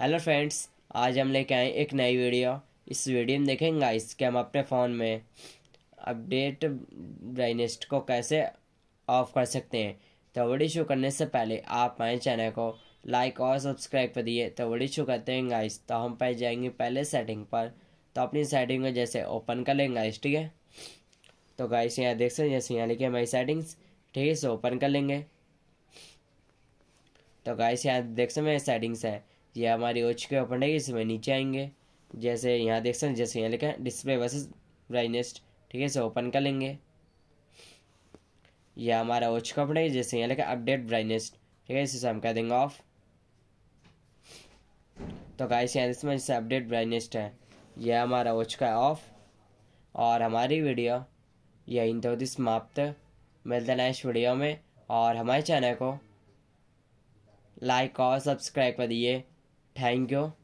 hello friends आज हम लेके आए एक नई वीडियो इस वीडियो में देखेंगे गाइस कि हम अपने फ़ोन में अपडेट ब्राइनेस्ट को कैसे ऑफ कर सकते हैं तो वीडियो शुरू करने से पहले आप हमारे चैनल को लाइक और सब्सक्राइब कर दिए तो वीडियो शुरू करते हैं गाइस तो हम पहले जाएंगे पहले सेटिंग पर तो अपनी सेटिंग को जैसे ओपन कर लेंगे गाइस ठीक है तो गाइस यहाँ देख सकते जैसे यहाँ लिखे हमारी सेटिंग्स ठीक है ओपन कर लेंगे तो गाइस यहाँ देख सकते मेरी सेटिंग्स है ये हमारी हो चुके ओपन रहेगी इसमें नीचे आएंगे जैसे यहाँ देख सकते हैं जैसे यहाँ लिखा है डिस्प्ले वर्सेस ब्राइनेस्ट ठीक है इसे ओपन कर लेंगे यह हमारा हो चुका ओपन है जैसे यहाँ लिखा अपडेट ब्राइनेस्ट ठीक है इसे हम कर देंगे ऑफ तो गाइस यहाँ इसमें जैसे अपडेट ब्राइनेस्ट है यह हमारा हो चुका है ऑफ और हमारी वीडियो यह तो होती समाप्त मिलते हैं नेक्स्ट वीडियो में और हमारे चैनल को लाइक और सब्सक्राइब कर दिए Pango